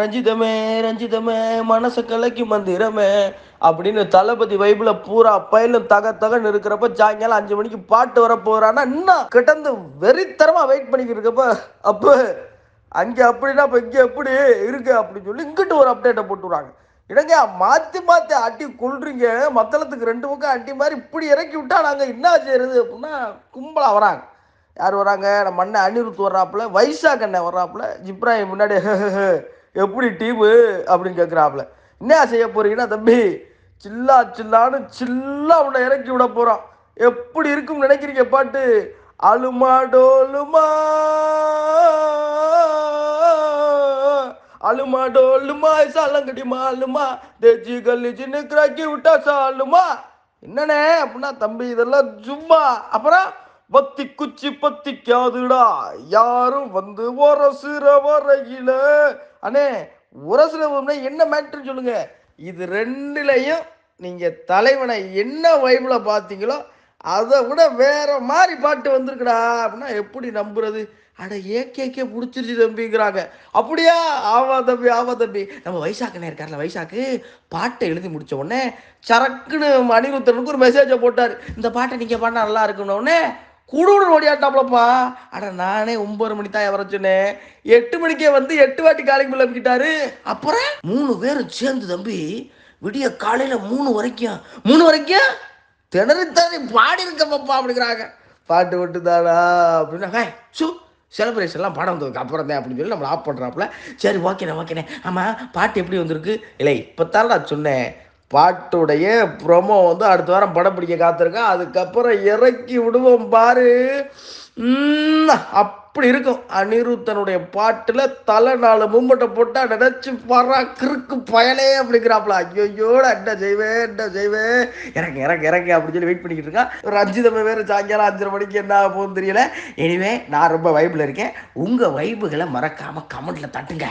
ரஞ்சிதமே ரஞ்சிதமே மனசை கலக்கி மந்திரமே அப்படின்னு தளபதி வைபுல பூரா பயிலும் தக தகன்னு இருக்கிறப்ப சாயங்காலம் அஞ்சு மணிக்கு பாட்டு வர போறான்னா இன்னும் கிட்டந்து வெறித்தரமா வெயிட் பண்ணிக்கிட்டு இருக்கப்ப அப்போ அங்கே அப்படின்னா இப்போ இங்கே எப்படி இருக்கு அப்படின்னு சொல்லி இங்கிட்டு ஒரு அப்டேட்டை போட்டுறாங்க இடங்க மாற்றி மாற்றி அட்டி கொள்றீங்க மத்தளத்துக்கு ரெண்டு பக்கம் அட்டி மாதிரி இப்படி இறக்கி விட்டா நாங்கள் என்ன செய்யறது அப்படின்னா கும்பலாக வராங்க யார் வராங்க நம்ம அண்ணன் அனிருத் வர்றாப்புல வைசாக் அண்ணன் வர்றாப்புல ஜிப்ராஹிம் முன்னாடி எப்படி டீமு அப்படின்னு கேட்குறாப்புல என்ன செய்ய போறீங்கன்னா தம்பி சில்லா சில்லான்னு சில்லா உன்னை இறக்கி விட போகிறான் எப்படி இருக்கும் நினைக்கிறீங்க பாட்டு அலுமா டோலுமா அலுமா டோலுமா சாலங்கடிமா அலுமா தேஜி சின்ன கிராக்கி விட்டா சாலுமா என்னண்ணே அப்படின்னா தம்பி இதெல்லாம் சும்மா அப்புறம் வத்தி குச்சி பத்திக்காதுடா யாரும் வந்து உரசுற வரையில அண்ணே சில என்ன மேட்ரு சொல்லுங்க இது ரெண்டுலையும் நீங்க தலைவனை என்ன வைபிள பார்த்தீங்களோ அதை விட வேற மாதிரி பாட்டு வந்திருக்குடா அப்படின்னா எப்படி நம்புறது அட ஏகேகே பிடிச்சிருச்சு தம்பிங்கிறாங்க அப்படியா ஆவா தம்பி ஆவா தம்பி நம்ம வைசாக்குனே இருக்கார்ல வைசாக்கு பாட்டை எழுதி முடிச்ச உடனே சரக்குன்னு அணிவுத்தனுக்கு ஒரு மெசேஜை போட்டார் இந்த பாட்டை நீங்கள் பாட்டா நல்லா இருக்கணுன்னே கூடவுடன் ஓடியாட்டாப்லப்பா அட நானே ஒன்பது மணி தான் வர சொன்னேன் எட்டு மணிக்கே வந்து எட்டு வாட்டி காலைக்கு பிள்ளை கிட்டாரு அப்புறம் மூணு பேரும் சேர்ந்து தம்பி விடிய காலையில் மூணு வரைக்கும் மூணு வரைக்கும் திணறி திணறி பாடி இருக்கப்பா அப்படிங்கிறாங்க பாட்டு விட்டு தானா அப்படின்னா சு செலிப்ரேஷன்லாம் படம் வந்ததுக்கு அப்புறம் தான் அப்படின்னு சொல்லி நம்மளை ஆஃப் பண்ணுறாப்புல சரி ஓகேண்ணே ஓகேண்ணே ஆமாம் பாட்டு எப்படி வந்திருக்கு இல்லை இப்போ தான் நான் சொன்னேன் பாட்டுடைய ப்ரொமோ வந்து அடுத்த வாரம் படம் பிடிக்க காத்திருக்கேன் அதுக்கப்புறம் இறக்கி விடுவோம் பாரு அப்படி இருக்கும் அனிருத்தனுடைய பாட்டில் தலை நாலு மும்பட்டை போட்டால் நினச்சி பாடுறா கிறுக்கு பயலே அப்படிங்கிறாப்ல ஐயோ என்ன செய்வேன் என்ன செய்வேன் இறங்க இறங்க இறங்க அப்படின்னு சொல்லி வெயிட் பண்ணிக்கிட்டு இருக்கான் ஒரு அஞ்சு தம்பி பேர் சாயங்காலம் அஞ்சரை மணிக்கு என்ன ஆகும் தெரியல எனிவே நான் ரொம்ப வைப்பில் இருக்கேன் உங்கள் வைப்புகளை மறக்காமல் கமெண்ட்டில் தட்டுங்க